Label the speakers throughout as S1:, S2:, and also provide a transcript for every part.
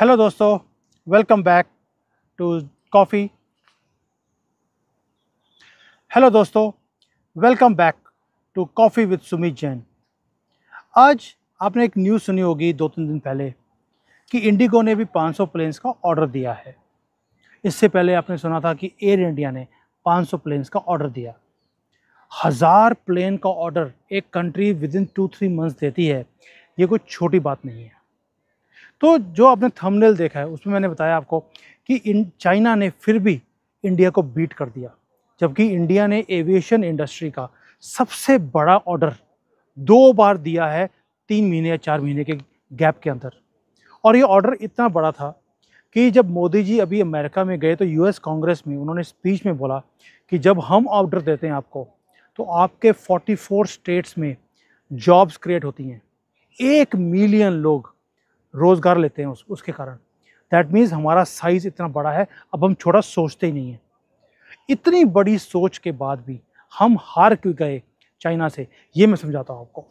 S1: hello दोस्तों welcome back to coffee hello दोस्तों welcome back to coffee with Sumit Jain आज आपने एक न्यूज़ सुनी होगी दो तीन दिन पहले कि इंडिगो ने भी 500 प्लेन्स का ऑर्डर दिया है इससे पहले आपने सुना था कि एयर इंडिया ने 500 प्लेन्स का ऑर्डर दिया हज़ार प्लेन का ऑर्डर एक country within two three months देती है ये कोई छोटी बात नहीं है तो जो आपने थंबनेल देखा है उसमें मैंने बताया आपको कि इन चाइना ने फिर भी इंडिया को बीट कर दिया जबकि इंडिया ने एविएशन इंडस्ट्री का सबसे बड़ा ऑर्डर दो बार दिया है तीन महीने या चार महीने के गैप के अंदर और ये ऑर्डर इतना बड़ा था कि जब मोदी जी अभी अमेरिका में गए तो यूएस कांग्रेस में उन्होंने स्पीच में बोला कि जब हम ऑर्डर देते हैं आपको तो आपके 44 स्टेट्स में जॉब्स क्रिएट होती हैं एक मिलियन लोग रोज़गार लेते हैं उस उसके कारण दैट मीन्स हमारा साइज़ इतना बड़ा है अब हम छोटा सोचते ही नहीं हैं इतनी बड़ी सोच के बाद भी हम हार क्यों गए चाइना से ये मैं समझाता हूँ आपको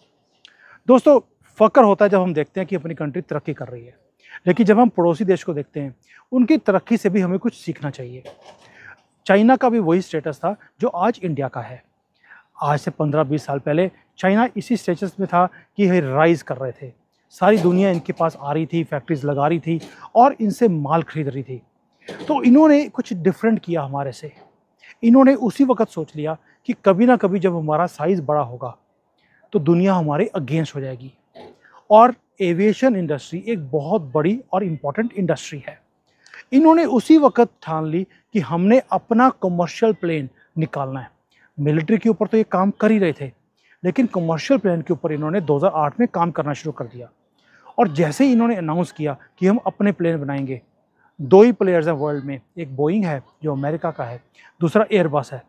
S1: दोस्तों फ़क्र होता है जब हम देखते हैं कि अपनी कंट्री तरक्की कर रही है लेकिन जब हम पड़ोसी देश को देखते हैं उनकी तरक्की से भी हमें कुछ सीखना चाहिए चाइना का भी वही स्टेटस था जो आज इंडिया का है आज से पंद्रह बीस साल पहले चाइना इसी स्टेटस में था कि हे राइज़ कर रहे थे सारी दुनिया इनके पास आ रही थी फैक्ट्रीज लगा रही थी और इनसे माल खरीद रही थी तो इन्होंने कुछ डिफरेंट किया हमारे से इन्होंने उसी वक्त सोच लिया कि कभी ना कभी जब हमारा साइज़ बड़ा होगा तो दुनिया हमारे अगेंस्ट हो जाएगी और एविएशन इंडस्ट्री एक बहुत बड़ी और इम्पॉर्टेंट इंडस्ट्री है इन्होंने उसी वक्त ठान ली कि हमने अपना कमर्शियल प्लेन निकालना है मिलिट्री के ऊपर तो ये काम कर ही रहे थे लेकिन कमर्शियल प्लेन के ऊपर इन्होंने 2008 में काम करना शुरू कर दिया और जैसे ही इन्होंने अनाउंस किया कि हम अपने प्लेन बनाएंगे दो ही प्लेयर्स हैं वर्ल्ड में एक बोइंग है जो अमेरिका का है दूसरा एयरबस है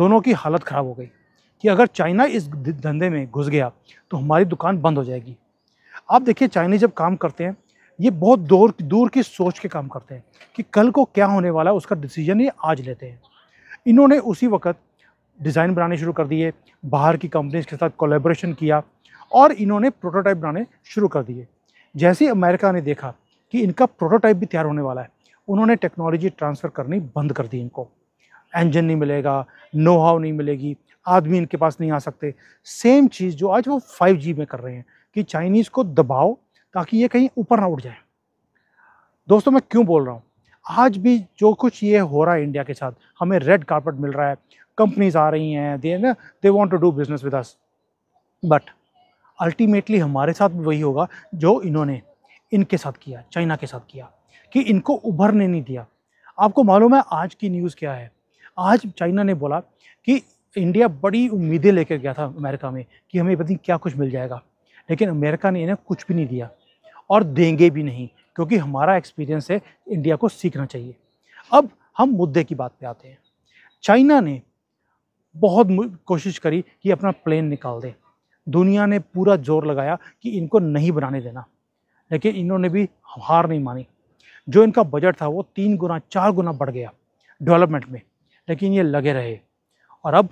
S1: दोनों की हालत ख़राब हो गई कि अगर चाइना इस धंधे में घुस गया तो हमारी दुकान बंद हो जाएगी आप देखिए चाइनीज जब काम करते हैं ये बहुत दूर दूर की सोच के काम करते हैं कि कल को क्या होने वाला है उसका डिसीजन ये आज लेते हैं इन्होंने उसी वक्त डिज़ाइन बनाने शुरू कर दिए बाहर की कंपनीज के साथ कोलेब्रेशन किया और इन्होंने प्रोटोटाइप बनाने शुरू कर दिए जैसे ही अमेरिका ने देखा कि इनका प्रोटोटाइप भी तैयार होने वाला है उन्होंने टेक्नोलॉजी ट्रांसफ़र करनी बंद कर दी इनको इंजन नहीं मिलेगा नो हाउ नहीं मिलेगी आदमी इनके पास नहीं आ सकते सेम चीज़ जो आज वो 5G में कर रहे हैं कि चाइनीज़ को दबाओ ताकि ये कहीं ऊपर ना उठ जाए दोस्तों मैं क्यों बोल रहा हूँ आज भी जो कुछ ये हो रहा है इंडिया के साथ हमें रेड कार्पेट मिल रहा है कंपनीज आ रही हैं दे ना they want to do business with us but ultimately हमारे साथ भी वही होगा जो इन्होंने इनके साथ किया चाइना के साथ किया कि इनको उभरने नहीं दिया आपको मालूम है आज की न्यूज़ क्या है आज चाइना ने बोला कि इंडिया बड़ी उम्मीदें लेकर गया था अमेरिका में कि हमें पता क्या कुछ मिल जाएगा लेकिन अमेरिका ने इन्हें कुछ भी नहीं दिया और देंगे भी नहीं क्योंकि हमारा एक्सपीरियंस है इंडिया को सीखना चाहिए अब हम मुद्दे की बात पे आते हैं चाइना ने बहुत कोशिश करी कि अपना प्लेन निकाल दें दुनिया ने पूरा जोर लगाया कि इनको नहीं बनाने देना लेकिन इन्होंने भी हार नहीं मानी जो इनका बजट था वो तीन गुना चार गुना बढ़ गया डेवलपमेंट में लेकिन ये लगे रहे और अब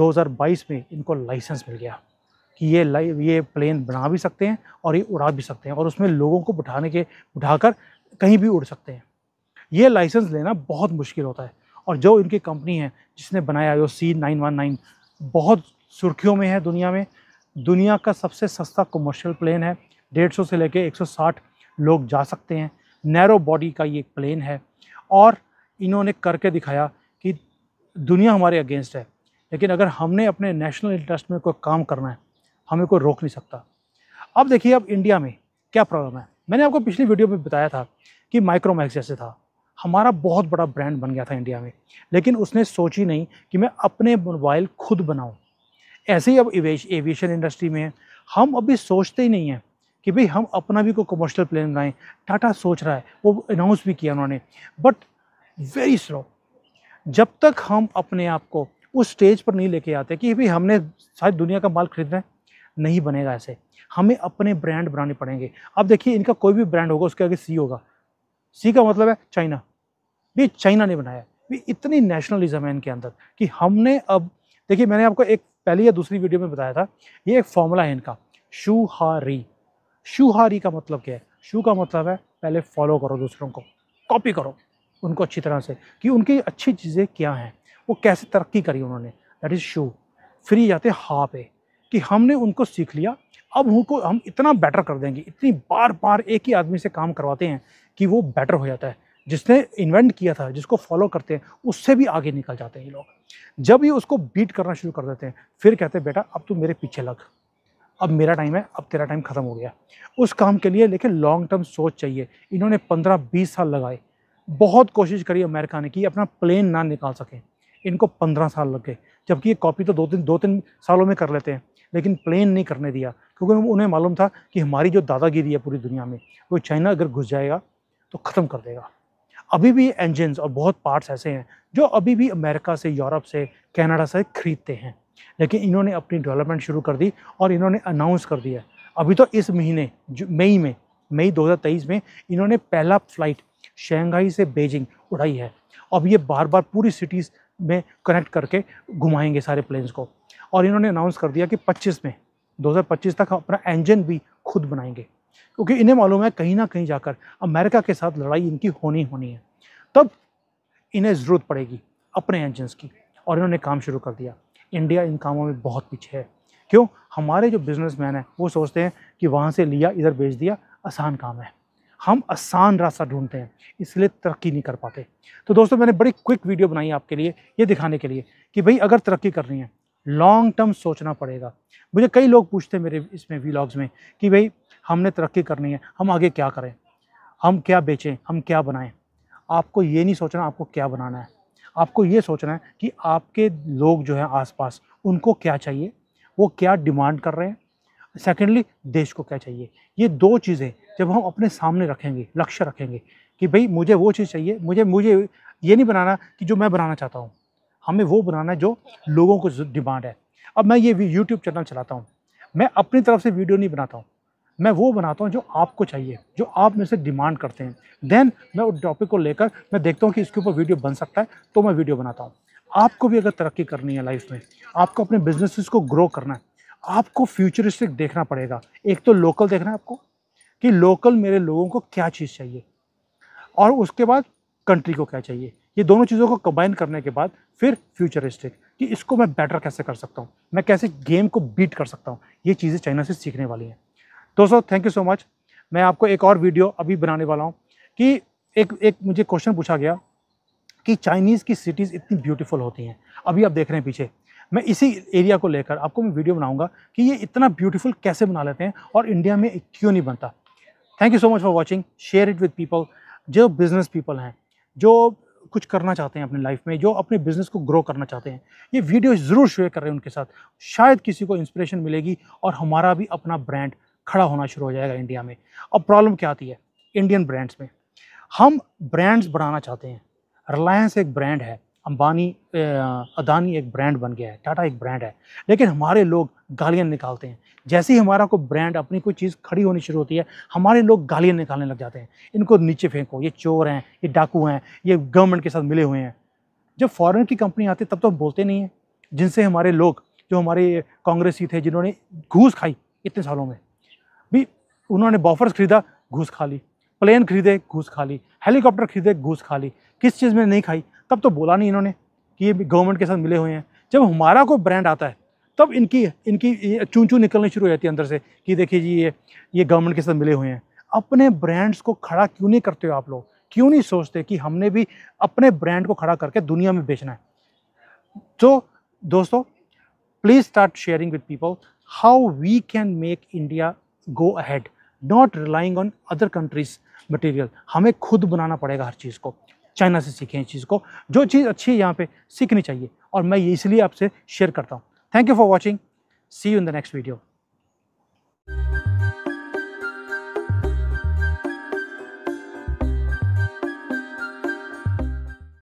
S1: 2022 में इनको लाइसेंस मिल गया कि ये ये प्लेन बना भी सकते हैं और ये उड़ा भी सकते हैं और उसमें लोगों को बिठाने के बिठाकर कहीं भी उड़ सकते हैं ये लाइसेंस लेना बहुत मुश्किल होता है और जो इनकी कंपनी है जिसने बनाया वो सी नाइन वन नाइन बहुत सुर्खियों में है दुनिया में दुनिया का सबसे सस्ता कमर्शियल प्लेन है 150 से लेके 160 लोग जा सकते हैं नैरो बॉडी का ये एक प्लेन है और इन्होंने करके दिखाया कि दुनिया हमारे अगेंस्ट है लेकिन अगर हमने अपने नेशनल इंटरेस्ट में कोई काम करना है हमें कोई रोक नहीं सकता अब देखिए अब इंडिया में क्या प्रॉब्लम है मैंने आपको पिछली वीडियो में बताया था कि माइक्रोमैक्स जैसे था हमारा बहुत बड़ा ब्रांड बन गया था इंडिया में लेकिन उसने सोची नहीं कि मैं अपने मोबाइल खुद बनाऊँ ऐसे ही अब एविएशन इंडस्ट्री में हम अभी सोचते ही नहीं हैं कि भाई हम अपना भी कोई कमर्शियल प्लेन बनाएं टाटा सोच रहा है वो अनाउंस भी किया उन्होंने बट वेरी स्लो जब तक हम अपने आप को उस स्टेज पर नहीं लेके आते कि भाई हमने शायद दुनिया का माल खरीदना है नहीं बनेगा ऐसे हमें अपने ब्रांड बनाने पड़ेंगे अब देखिए इनका कोई भी ब्रांड होगा उसके आगे सी होगा सी का मतलब है चाइना भी चाइना ने बनाया भी इतनी नेशनलिज्म है इनके अंदर कि हमने अब देखिए मैंने आपको एक पहली या दूसरी वीडियो में बताया था ये एक फॉर्मूला है इनका शू हा री शू हा री का मतलब क्या है शू का मतलब है पहले फॉलो करो दूसरों को कॉपी करो उनको अच्छी तरह से कि उनकी अच्छी चीज़ें क्या हैं वो कैसे तरक्की करी उन्होंने दैट इज़ शू फिर ये जाते हा पे कि हमने उनको सीख लिया अब उनको हम इतना बेटर कर देंगे इतनी बार बार एक ही आदमी से काम करवाते हैं कि वो बेटर हो जाता है जिसने इन्वेंट किया था जिसको फॉलो करते हैं उससे भी आगे निकल जाते हैं ये लोग जब ये उसको बीट करना शुरू कर देते हैं फिर कहते हैं बेटा अब तू मेरे पीछे लग अब मेरा टाइम है अब तेरा टाइम ख़त्म हो गया उस काम के लिए लेकिन लॉन्ग टर्म सोच चाहिए इन्होंने पंद्रह बीस साल लगाए बहुत कोशिश करी अमेरिका ने कि अपना प्लेन ना निकाल सकें इनको पंद्रह साल लग गए जबकि ये कॉपी तो दो तीन दो तीन सालों में कर लेते हैं लेकिन प्लेन नहीं करने दिया क्योंकि उन्हें मालूम था कि हमारी जो दादागिरी है पूरी दुनिया में वो चाइना अगर घुस जाएगा तो ख़त्म कर देगा अभी भी इंजन और बहुत पार्ट्स ऐसे हैं जो अभी भी अमेरिका से यूरोप से कनाडा से ख़रीदते हैं लेकिन इन्होंने अपनी डेवलपमेंट शुरू कर दी और इन्होंने अनाउंस कर दिया अभी तो इस महीने मई में मई 2023 में इन्होंने पहला फ्लाइट शंघाई से बेजिंग उड़ाई है अब ये बार बार पूरी सिटीज़ में कनेक्ट करके घुमाएंगे सारे प्लेन्स को और इन्होंने अनाउंस कर दिया कि 25 में 2025 तक अपना इंजन भी खुद बनाएंगे क्योंकि इन्हें मालूम है कहीं ना कहीं जाकर अमेरिका के साथ लड़ाई इनकी होनी होनी है तब इन्हें ज़रूरत पड़ेगी अपने इंजन्स की और इन्होंने काम शुरू कर दिया इंडिया इन कामों में बहुत पीछे है क्यों हमारे जो बिजनेसमैन हैं वो सोचते हैं कि वहाँ से लिया इधर बेच दिया आसान काम है हम आसान रास्ता ढूंढते हैं इसलिए तरक्की नहीं कर पाते तो दोस्तों मैंने बड़ी क्विक वीडियो बनाई आपके लिए ये दिखाने के लिए कि भाई अगर तरक्की करनी है लॉन्ग टर्म सोचना पड़ेगा मुझे कई लोग पूछते हैं मेरे इसमें वीलॉग्स में कि भाई हमने तरक्की करनी है हम आगे क्या करें हम क्या बेचें हम क्या बनाएं आपको ये नहीं सोचना आपको क्या बनाना है आपको ये सोचना है कि आपके लोग जो हैं आसपास उनको क्या चाहिए वो क्या डिमांड कर रहे हैं सेकेंडली देश को क्या चाहिए ये दो चीज़ें जब हम अपने सामने रखेंगे लक्ष्य रखेंगे कि भाई मुझे वो चीज़ चाहिए मुझे मुझे ये नहीं बनाना कि जो मैं बनाना चाहता हूँ हमें वो बनाना है जो लोगों को डिमांड है अब मैं ये यूट्यूब चैनल चलाता हूँ मैं अपनी तरफ से वीडियो नहीं बनाता हूँ मैं वो बनाता हूँ जो आपको चाहिए जो आप मेरे से डिमांड करते हैं देन मैं उस टॉपिक को लेकर मैं देखता हूँ कि इसके ऊपर वीडियो बन सकता है तो मैं वीडियो बनाता हूँ आपको भी अगर तरक्की करनी है लाइफ में आपको अपने बिजनेसिस को ग्रो करना है आपको फ्यूचरिस्टिक देखना पड़ेगा एक तो लोकल देखना है आपको कि लोकल मेरे लोगों को क्या चीज़ चाहिए और उसके बाद कंट्री को क्या चाहिए ये दोनों चीज़ों को कंबाइन करने के बाद फिर फ्यूचरिस्टिक कि इसको मैं बेटर कैसे कर सकता हूँ मैं कैसे गेम को बीट कर सकता हूँ ये चीज़ें चाइना से सीखने वाली हैं दोस्तों थैंक यू सो मच मैं आपको एक और वीडियो अभी बनाने वाला हूँ कि एक एक मुझे क्वेश्चन पूछा गया कि चाइनीज़ की सिटीज़ इतनी ब्यूटीफुल होती हैं अभी आप देख रहे हैं पीछे मैं इसी एरिया को लेकर आपको मैं वीडियो बनाऊंगा कि ये इतना ब्यूटीफुल कैसे बना लेते हैं और इंडिया में क्यों नहीं बनता thank you so much for watching share it with people जो बिज़नेस पीपल हैं जो कुछ करना चाहते हैं अपनी लाइफ में जो अपने बिज़नेस को ग्रो करना चाहते हैं ये वीडियो ज़रूर शेयर करें उनके साथ शायद किसी को इंस्परेशन मिलेगी और हमारा भी अपना ब्रांड खड़ा होना शुरू हो जाएगा इंडिया में अब प्रॉब्लम क्या आती है इंडियन ब्रांड्स में हम ब्रांड्स बढ़ाना चाहते हैं रिलायंस एक ब्रांड है अंबानी अदानी एक ब्रांड बन गया है टाटा एक ब्रांड है लेकिन हमारे लोग गालियाँ निकालते हैं जैसे ही हमारा कोई ब्रांड अपनी कोई चीज़ खड़ी होनी शुरू होती है हमारे लोग गालियाँ निकालने लग जाते हैं इनको नीचे फेंको ये चोर हैं ये डाकू हैं ये गवर्नमेंट के साथ मिले हुए हैं जब फॉरेन की कंपनी आती तब तो हम बोलते नहीं हैं जिनसे हमारे लोग जो हमारे कांग्रेसी थे जिन्होंने घूस खाई इतने सालों में उन्होंने बॉफर्स खरीदा घूस खा ली प्लेन खरीदे घूस खा ली हेलीकॉप्टर खरीदे घूस खा ली किस चीज़ में नहीं खाई तब तो बोला नहीं इन्होंने कि ये गवर्नमेंट के साथ मिले हुए हैं जब हमारा कोई ब्रांड आता है तब इनकी इनकी चूं चू निकलनी शुरू हो जाती है अंदर से कि देखिए जी ये ये गवर्नमेंट के साथ मिले हुए हैं अपने ब्रांड्स को खड़ा क्यों नहीं करते हो आप लोग क्यों नहीं सोचते कि हमने भी अपने ब्रांड को खड़ा करके दुनिया में बेचना है तो दोस्तों please start sharing with people how we can make India go ahead not relying on other countries material हमें खुद बनाना पड़ेगा हर चीज़ को चाइना से सीखें इस चीज़ को जो चीज़ अच्छी है यहाँ पे सीखनी चाहिए और मैं ये इसलिए आपसे शेयर करता हूँ thank you for watching see you in the next video